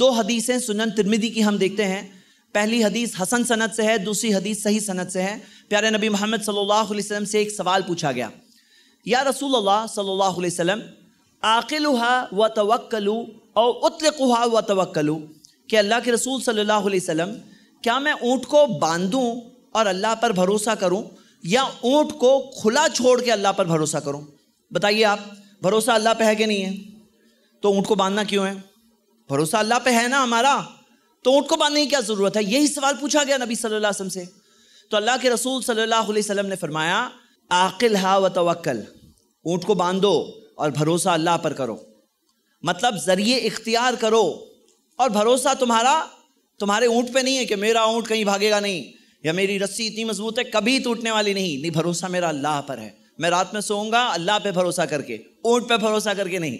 दो हदीसें सुनन तिरमिदी की हम देखते हैं पहली हदीस हसन सनत से है दूसरी हदीस सही सनत से है प्यारे नबी मोहम्मद सल्लल्लाहु अलैहि वसल्लम से एक सवाल पूछा गया या रसूल अल्लाह सल्लल्लाहु अलैहि वसल्लम आकिलुहा व तवक्लू और उतलकुहा व तवक्लू कि अल्लाह के रसूल सल्लल्लाहु अलैहि वसल्लम क्या मैं ऊँट को बांधूँ और अल्लाह पर भरोसा करूँ या ऊँट को खुला छोड़ के अल्लाह पर भरोसा करूँ बताइए आप भरोसा अल्लाह पर है कि नहीं है तो ऊँट को बांधना क्यों है भरोसा अल्लाह पे है ना हमारा तो ऊँट को बांधने की क्या ज़रूरत है यही सवाल पूछा गया नबी सल्लल्लाहु अलैहि वसल्लम से तो अल्लाह के रसूल सल्लल्लाहु अलैहि वसल्लम ने फरमाया आकिल हा व तवक्ल ऊँट को बांधो और भरोसा अल्लाह पर करो मतलब ज़रिए इख्तियार करो और भरोसा तुम्हारा तुम्हारे ऊँट पर नहीं है कि मेरा ऊँट कहीं भागेगा नहीं या मेरी रस्सी इतनी मजबूत है कभी टूटने वाली नहीं नहीं भरोसा मेरा अल्लाह पर है मैं रात में सोऊंगा अल्लाह पे भरोसा करके ऊँट पे भरोसा करके नहीं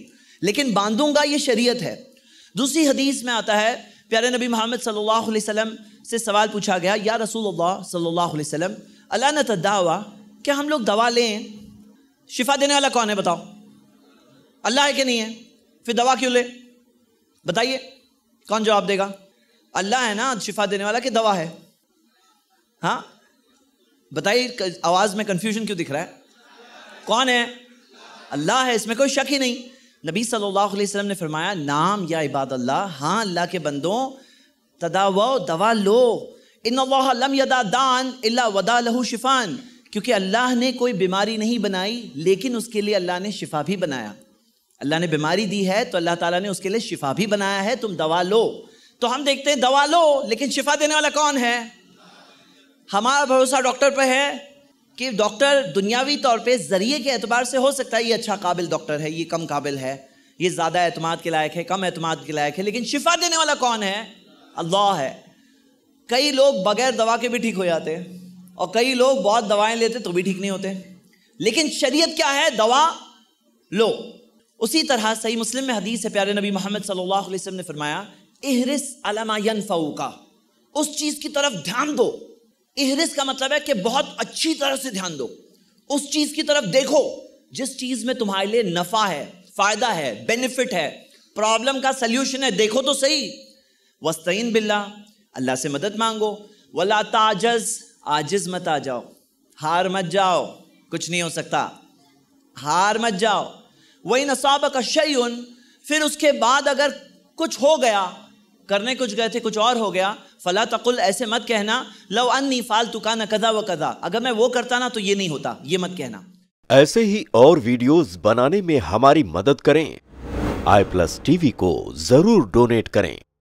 लेकिन बांधूंगा ये शरीयत है दूसरी हदीस में आता है प्यारे नबी मोहम्मद सल्लल्लाहु अलैहि वसल्लम से सवाल पूछा गया या रसूल सल्लल्लाहु अलैहि वसल्लम ने तदावा क्या हम लोग दवा लें शिफा देने वाला कौन है बताओ अल्लाह है कि नहीं है फिर दवा क्यों ले बताइए कौन जवाब देगा अल्लाह है ना शिफा देने वाला कि दवा है हाँ बताइए आवाज़ में कन्फ्यूजन क्यों दिख रहा है कौन है अल्लाह है इसमें कोई शक ही नहीं नबी सल्लल्लाहु अलैहि वसल्लम ने फरमाया नाम या इबाद अल्लाह हाँ अल्लाह के बंदों तदावा दवा लो इन लम यदा दान इल्ला वदा लहू शिफान क्योंकि अल्लाह ने कोई बीमारी नहीं बनाई लेकिन उसके लिए अल्लाह ने शिफा भी बनाया अल्लाह ने बीमारी दी है तो अल्लाह ताला ने उसके लिए शिफा भी बनाया है तुम दवा लो तो हम देखते हैं दवा लो लेकिन शिफा देने वाला कौन है हमारा भरोसा डॉक्टर पर है कि डॉक्टर दुनियावी तौर पे ज़रिए के अतबार से हो सकता है ये अच्छा काबिल डॉक्टर है ये कम काबिल है ये ज़्यादा एतमाद के लायक है कम अतमाद के लायक है लेकिन शिफा देने वाला कौन है अल्लाह है कई लोग बगैर दवा के भी ठीक हो जाते हैं और कई लोग बहुत दवाएं लेते तो भी ठीक नहीं होते लेकिन शरीयत क्या है दवा लो उसी तरह सही मुस्लिम में हदीस है प्यारे नबी मोहम्मद सल्लल्लाहु अलैहि वसल्लम ने फरमाया इहरिस का उस चीज़ की तरफ ध्यान दो इहरिस का मतलब है कि बहुत अच्छी तरह से ध्यान दो उस चीज की तरफ देखो जिस चीज में तुम्हारे लिए नफा है फायदा है बेनिफिट है प्रॉब्लम का सोल्यूशन है देखो तो सही वस्तैन बिल्ला अल्लाह से मदद मांगो वला ताजज आजिज मत आ जाओ हार मत जाओ कुछ नहीं हो सकता हार मत जाओ वही नसाब का शयुन फिर उसके बाद अगर कुछ हो गया करने कुछ गए थे कुछ और हो गया फला तकुल ऐसे मत कहना लव अन्नी फालतू का ना कदा व कदा अगर मैं वो करता ना तो ये नहीं होता ये मत कहना ऐसे ही और वीडियोस बनाने में हमारी मदद करें आई प्लस टीवी को जरूर डोनेट करें